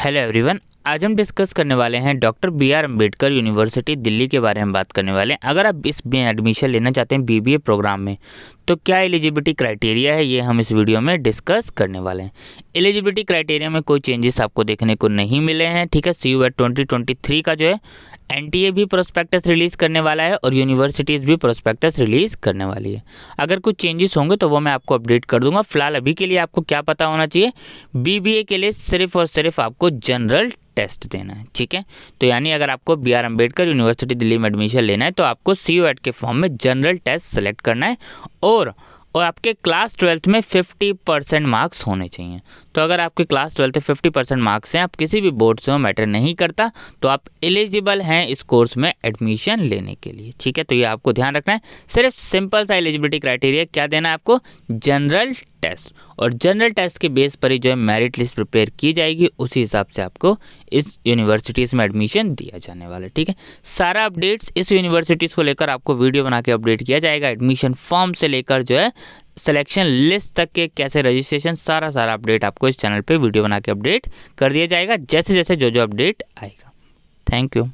hello everyone आज हम discuss करने वाले हैं doctor B R Ambedkar university Delhi के बारे में बात करने वाले हैं अगर आप इस में एडमिशन लेना चाहते हैं बीबीए प्रोग्राम में तो क्या एलिजिबिलिटी क्राइटेरिया है ये हम इस वीडियो में डिस्कस करने वाले हैं एलिजिबिलिटी क्राइटेरिया में कोई चेंजेस आपको देखने को नहीं मिले हैं ठीक है सी यू ट्वेंटी का जो है एनटीए भी प्रोस्पेक्टस रिलीज करने वाला है और यूनिवर्सिटीज़ भी प्रोस्पेक्टस रिलीज करने वाली है अगर कुछ चेंजेस होंगे तो वो मैं आपको अपडेट कर दूंगा फिलहाल अभी के लिए आपको क्या पता होना चाहिए बीबीए के लिए सिर्फ और सिर्फ आपको जनरल टेस्ट देना है ठीक है तो यानी अगर आपको B R Ambedkar university Delhi में एडमिशन लेना है तो आपको सी के फॉर्म में जनरल टेस्ट सेलेक्ट करना है और और आपके क्लास ट्वेल्थ में 50 परसेंट मार्क्स होने चाहिए तो अगर आपके क्लास ट्वेल्थ में 50 परसेंट मार्क्स हैं आप किसी भी बोर्ड से मैटर नहीं करता तो आप एलिजिबल हैं इस कोर्स में एडमिशन लेने के लिए ठीक है तो ये आपको ध्यान रखना है सिर्फ सिंपल सा एलिजिबिलिटी क्राइटेरिया क्या देना है आपको जनरल टेस्ट और जनरल टेस्ट के बेस पर ही जो है मेरिट लिस्ट प्रिपेयर की जाएगी उसी हिसाब से आपको इस यूनिवर्सिटीज़ में एडमिशन दिया जाने वाला है ठीक है सारा अपडेट्स इस यूनिवर्सिटीज़ को लेकर आपको वीडियो बना के अपडेट किया जाएगा एडमिशन फॉर्म से लेकर जो है सिलेक्शन लिस्ट तक के कैसे रजिस्ट्रेशन सारा सारा अपडेट आपको इस चैनल पर वीडियो बना के अपडेट कर दिया जाएगा जैसे जैसे जो जो अपडेट आएगा थैंक यू